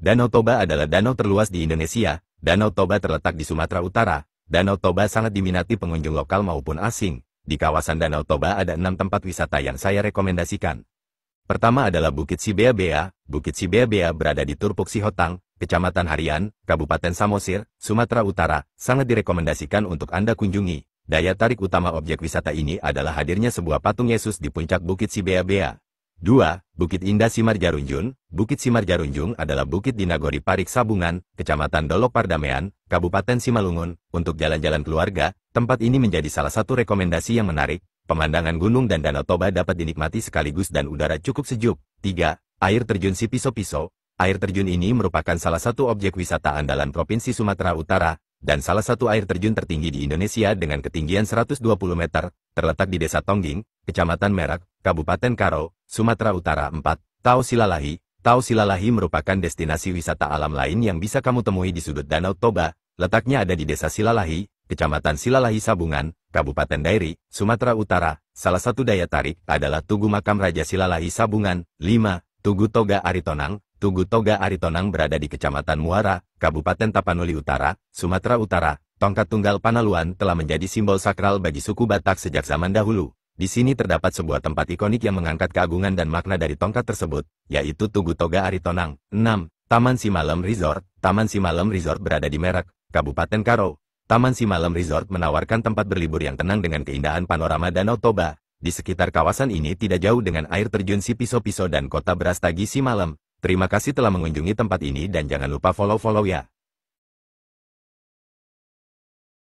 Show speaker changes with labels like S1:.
S1: Danau Toba adalah danau terluas di Indonesia. Danau Toba terletak di Sumatera Utara. Danau Toba sangat diminati pengunjung lokal maupun asing. Di kawasan Danau Toba ada enam tempat wisata yang saya rekomendasikan. Pertama adalah Bukit Sibea-bea. Bukit Sibea-bea berada di Turpuk Sihotang, Kecamatan Harian, Kabupaten Samosir, Sumatera Utara, sangat direkomendasikan untuk Anda kunjungi. Daya tarik utama objek wisata ini adalah hadirnya sebuah patung Yesus di puncak Bukit Sibea-bea. 2. Bukit Indah Simar Jarunjung Bukit Simar Jarunjung adalah bukit di Nagori Parik Sabungan, Kecamatan Dolok Pardamean, Kabupaten Simalungun. Untuk jalan-jalan keluarga, tempat ini menjadi salah satu rekomendasi yang menarik. Pemandangan gunung dan danau Toba dapat dinikmati sekaligus dan udara cukup sejuk. 3. Air terjun Sipiso piso Air terjun ini merupakan salah satu objek wisata andalan Provinsi Sumatera Utara, dan salah satu air terjun tertinggi di Indonesia dengan ketinggian 120 meter, terletak di Desa Tongging, Kecamatan Merak, Kabupaten Karo, Sumatera Utara 4, Tau Silalahi. Tau Silalahi merupakan destinasi wisata alam lain yang bisa kamu temui di sudut Danau Toba, letaknya ada di Desa Silalahi, Kecamatan Silalahi Sabungan, Kabupaten Dairi, Sumatera Utara. Salah satu daya tarik adalah Tugu Makam Raja Silalahi Sabungan, 5, Tugu Toga Aritonang. Tugu Toga Aritonang berada di Kecamatan Muara, Kabupaten Tapanuli Utara, Sumatera Utara. Tongkat tunggal Panaluan telah menjadi simbol sakral bagi suku Batak sejak zaman dahulu. Di sini terdapat sebuah tempat ikonik yang mengangkat keagungan dan makna dari tongkat tersebut, yaitu Tugu Toga Aritonang. 6. Taman Simalem Resort Taman Simalem Resort berada di Merak, Kabupaten Karo. Taman Simalem Resort menawarkan tempat berlibur yang tenang dengan keindahan panorama Danau Toba. Di sekitar kawasan ini tidak jauh dengan air terjun si Piso-Piso dan kota Brastagi Simalem. Terima kasih telah mengunjungi tempat ini dan jangan lupa follow-follow ya.